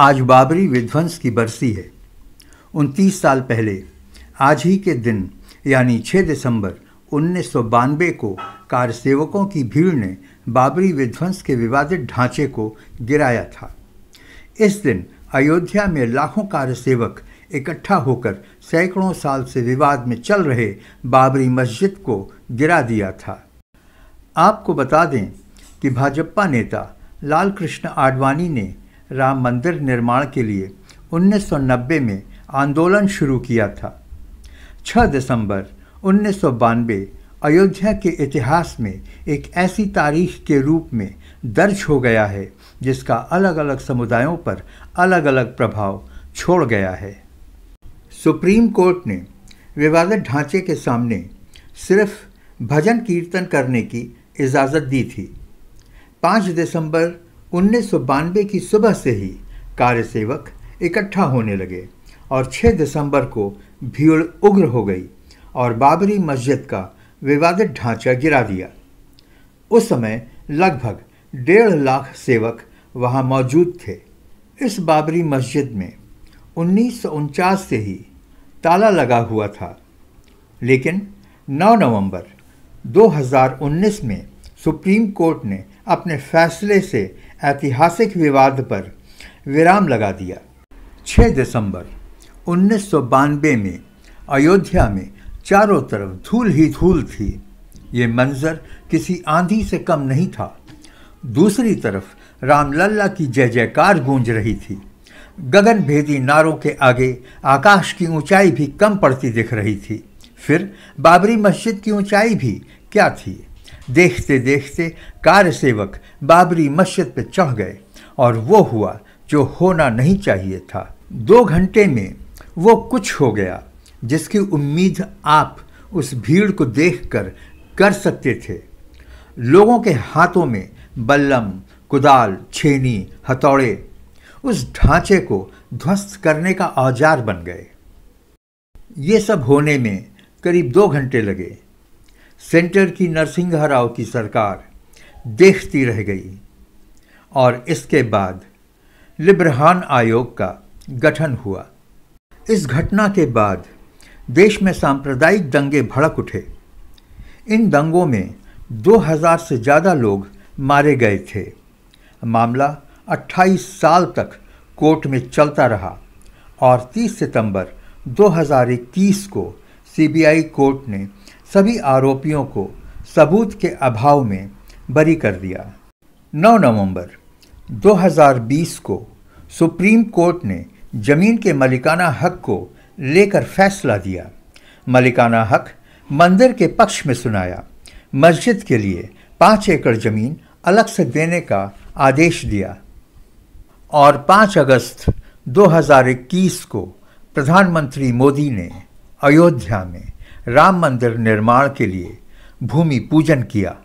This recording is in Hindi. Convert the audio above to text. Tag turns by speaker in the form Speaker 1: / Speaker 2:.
Speaker 1: आज बाबरी विध्वंस की बरसी है उनतीस साल पहले आज ही के दिन यानी 6 दिसंबर उन्नीस को कारसेवकों की भीड़ ने बाबरी विध्वंस के विवादित ढांचे को गिराया था इस दिन अयोध्या में लाखों कारसेवक इकट्ठा होकर सैकड़ों साल से विवाद में चल रहे बाबरी मस्जिद को गिरा दिया था आपको बता दें कि भाजपा नेता लाल कृष्ण आडवाणी ने राम मंदिर निर्माण के लिए 1990 में आंदोलन शुरू किया था 6 दिसंबर उन्नीस अयोध्या के इतिहास में एक ऐसी तारीख के रूप में दर्ज हो गया है जिसका अलग अलग समुदायों पर अलग अलग प्रभाव छोड़ गया है सुप्रीम कोर्ट ने विवादित ढांचे के सामने सिर्फ भजन कीर्तन करने की इजाज़त दी थी 5 दिसंबर उन्नीस की सुबह से ही कार्यसेवक इकट्ठा होने लगे और 6 दिसंबर को भीड़ उग्र हो गई और बाबरी मस्जिद का विवादित ढांचा गिरा दिया उस समय लगभग डेढ़ लाख सेवक वहाँ मौजूद थे इस बाबरी मस्जिद में उन्नीस से ही ताला लगा हुआ था लेकिन 9 नवंबर 2019 में सुप्रीम कोर्ट ने अपने फैसले से ऐतिहासिक विवाद पर विराम लगा दिया 6 दिसंबर उन्नीस में अयोध्या में चारों तरफ धूल ही धूल थी ये मंजर किसी आंधी से कम नहीं था दूसरी तरफ रामलल्ला की जय जयकार गूंज रही थी गगन भेदी नारों के आगे आकाश की ऊंचाई भी कम पड़ती दिख रही थी फिर बाबरी मस्जिद की ऊंचाई भी क्या थी देखते देखते सेवक बाबरी मस्जिद पर चढ़ गए और वो हुआ जो होना नहीं चाहिए था दो घंटे में वो कुछ हो गया जिसकी उम्मीद आप उस भीड़ को देखकर कर सकते थे लोगों के हाथों में बल्लम कुदाल छेनी हथौड़े उस ढांचे को ध्वस्त करने का औजार बन गए ये सब होने में करीब दो घंटे लगे सेंटर की नरसिंह राव की सरकार देखती रह गई और इसके बाद लिब्रहान आयोग का गठन हुआ इस घटना के बाद देश में सांप्रदायिक दंगे भड़क उठे इन दंगों में 2000 से ज़्यादा लोग मारे गए थे मामला 28 साल तक कोर्ट में चलता रहा और 30 सितंबर 2021 को सीबीआई कोर्ट ने सभी आरोपियों को सबूत के अभाव में बरी कर दिया 9 नवंबर 2020 को सुप्रीम कोर्ट ने जमीन के मलिकाना हक को लेकर फैसला दिया मलिकाना हक मंदिर के पक्ष में सुनाया मस्जिद के लिए पाँच एकड़ ज़मीन अलग से देने का आदेश दिया और 5 अगस्त 2021 को प्रधानमंत्री मोदी ने अयोध्या में राम मंदिर निर्माण के लिए भूमि पूजन किया